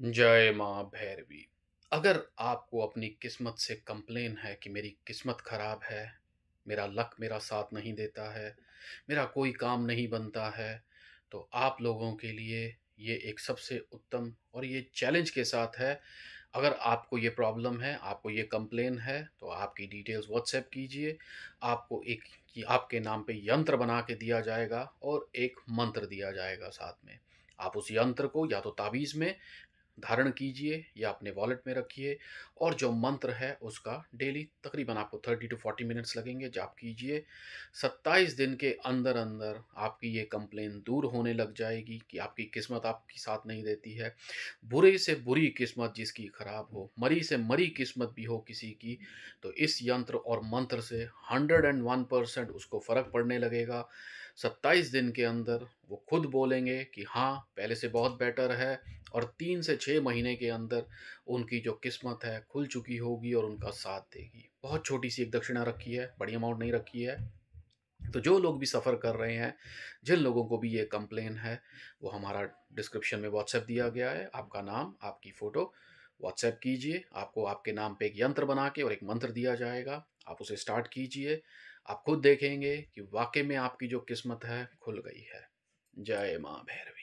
जय माँ भैरवी अगर आपको अपनी किस्मत से कंप्लेन है कि मेरी किस्मत ख़राब है मेरा लक मेरा साथ नहीं देता है मेरा कोई काम नहीं बनता है तो आप लोगों के लिए ये एक सबसे उत्तम और ये चैलेंज के साथ है अगर आपको ये प्रॉब्लम है आपको ये कंप्लेन है तो आपकी डिटेल्स व्हाट्सएप कीजिए आपको एक कि आपके नाम पे यंत्र बना के दिया जाएगा और एक मंत्र दिया जाएगा साथ में आप उस यंत्र को या तो ताबीज़ में धारण कीजिए या अपने वॉलेट में रखिए और जो मंत्र है उसका डेली तकरीबन आपको थर्टी टू फोर्टी मिनट्स लगेंगे जाप कीजिए सत्ताईस दिन के अंदर अंदर आपकी ये कंप्लेन दूर होने लग जाएगी कि आपकी किस्मत आपकी साथ नहीं देती है बुरे से बुरी किस्मत जिसकी ख़राब हो मरी से मरी किस्मत भी हो किसी की तो इस यंत्र और मंत्र से हंड्रेड एंड वन परसेंट उसको फ़र्क पड़ने लगेगा सत्ताईस दिन के अंदर वो खुद बोलेंगे कि हाँ पहले से बहुत बेटर है और तीन से छः महीने के अंदर उनकी जो किस्मत है खुल चुकी होगी और उनका साथ देगी बहुत छोटी सी एक दक्षिणा रखी है बड़ी अमाउंट नहीं रखी है तो जो लोग भी सफ़र कर रहे हैं जिन लोगों को भी ये कंप्लेन है वो हमारा डिस्क्रिप्शन में व्हाट्सएप दिया गया है आपका नाम आपकी फ़ोटो व्हाट्सएप कीजिए आपको आपके नाम पे एक यंत्र बना के और एक मंत्र दिया जाएगा आप उसे स्टार्ट कीजिए आप खुद देखेंगे कि वाकई में आपकी जो किस्मत है खुल गई है जय माँ भैरवी